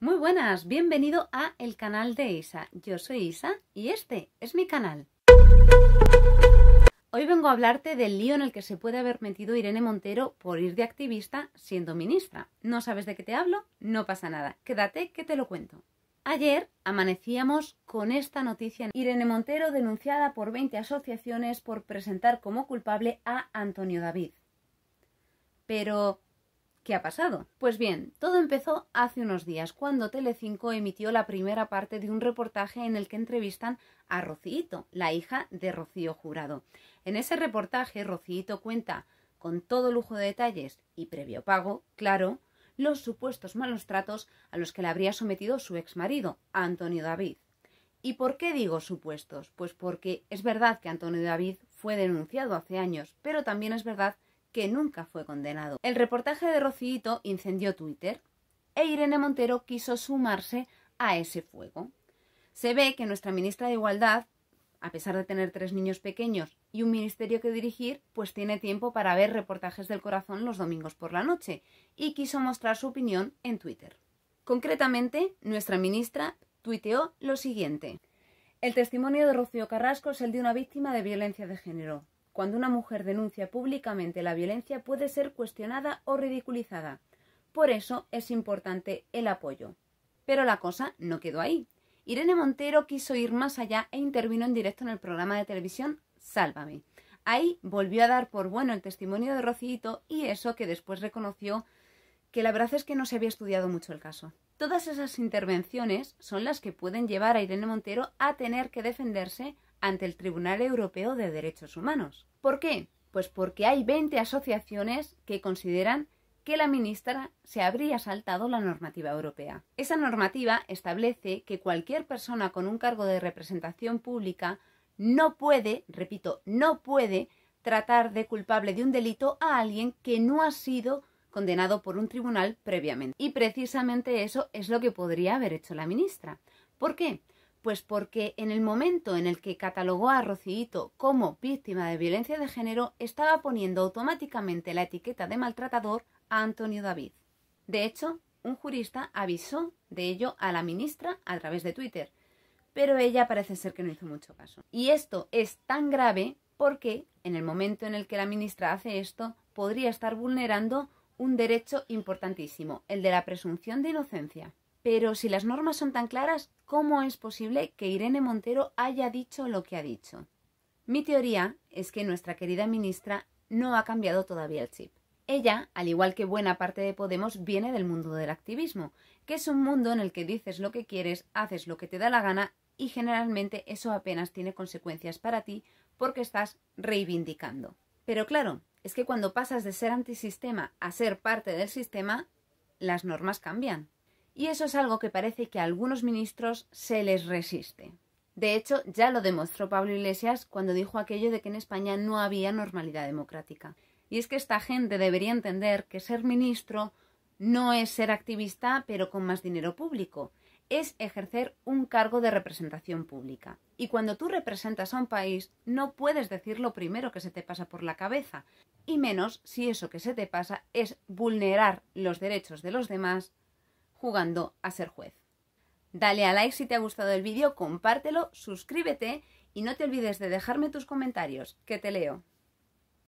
Muy buenas, bienvenido a el canal de Isa. Yo soy Isa y este es mi canal. Hoy vengo a hablarte del lío en el que se puede haber metido Irene Montero por ir de activista siendo ministra. ¿No sabes de qué te hablo? No pasa nada. Quédate que te lo cuento. Ayer amanecíamos con esta noticia. Irene Montero denunciada por 20 asociaciones por presentar como culpable a Antonio David. Pero, ¿Qué ha pasado? Pues bien, todo empezó hace unos días cuando Telecinco emitió la primera parte de un reportaje en el que entrevistan a Rocíito, la hija de Rocío Jurado. En ese reportaje Rocíito cuenta con todo lujo de detalles y previo pago, claro, los supuestos malos tratos a los que le habría sometido su ex marido, Antonio David. ¿Y por qué digo supuestos? Pues porque es verdad que Antonio David fue denunciado hace años, pero también es verdad que nunca fue condenado. El reportaje de Rocito incendió Twitter e Irene Montero quiso sumarse a ese fuego. Se ve que nuestra ministra de Igualdad, a pesar de tener tres niños pequeños y un ministerio que dirigir, pues tiene tiempo para ver reportajes del corazón los domingos por la noche y quiso mostrar su opinión en Twitter. Concretamente, nuestra ministra tuiteó lo siguiente. El testimonio de Rocío Carrasco es el de una víctima de violencia de género. Cuando una mujer denuncia públicamente la violencia puede ser cuestionada o ridiculizada. Por eso es importante el apoyo. Pero la cosa no quedó ahí. Irene Montero quiso ir más allá e intervino en directo en el programa de televisión Sálvame. Ahí volvió a dar por bueno el testimonio de Rocito y eso que después reconoció que la verdad es que no se había estudiado mucho el caso. Todas esas intervenciones son las que pueden llevar a Irene Montero a tener que defenderse ante el Tribunal Europeo de Derechos Humanos. ¿Por qué? Pues porque hay 20 asociaciones que consideran que la ministra se habría saltado la normativa europea. Esa normativa establece que cualquier persona con un cargo de representación pública no puede, repito, no puede tratar de culpable de un delito a alguien que no ha sido condenado por un tribunal previamente. Y precisamente eso es lo que podría haber hecho la ministra. ¿Por qué? Pues porque en el momento en el que catalogó a Rocío como víctima de violencia de género, estaba poniendo automáticamente la etiqueta de maltratador a Antonio David. De hecho, un jurista avisó de ello a la ministra a través de Twitter, pero ella parece ser que no hizo mucho caso. Y esto es tan grave porque en el momento en el que la ministra hace esto, podría estar vulnerando un derecho importantísimo, el de la presunción de inocencia. Pero si las normas son tan claras, ¿cómo es posible que Irene Montero haya dicho lo que ha dicho? Mi teoría es que nuestra querida ministra no ha cambiado todavía el chip. Ella, al igual que buena parte de Podemos, viene del mundo del activismo, que es un mundo en el que dices lo que quieres, haces lo que te da la gana y generalmente eso apenas tiene consecuencias para ti porque estás reivindicando. Pero claro, es que cuando pasas de ser antisistema a ser parte del sistema, las normas cambian. Y eso es algo que parece que a algunos ministros se les resiste. De hecho, ya lo demostró Pablo Iglesias cuando dijo aquello de que en España no había normalidad democrática. Y es que esta gente debería entender que ser ministro no es ser activista pero con más dinero público, es ejercer un cargo de representación pública. Y cuando tú representas a un país, no puedes decir lo primero que se te pasa por la cabeza, y menos si eso que se te pasa es vulnerar los derechos de los demás jugando a ser juez. Dale a like si te ha gustado el vídeo, compártelo, suscríbete y no te olvides de dejarme tus comentarios, que te leo.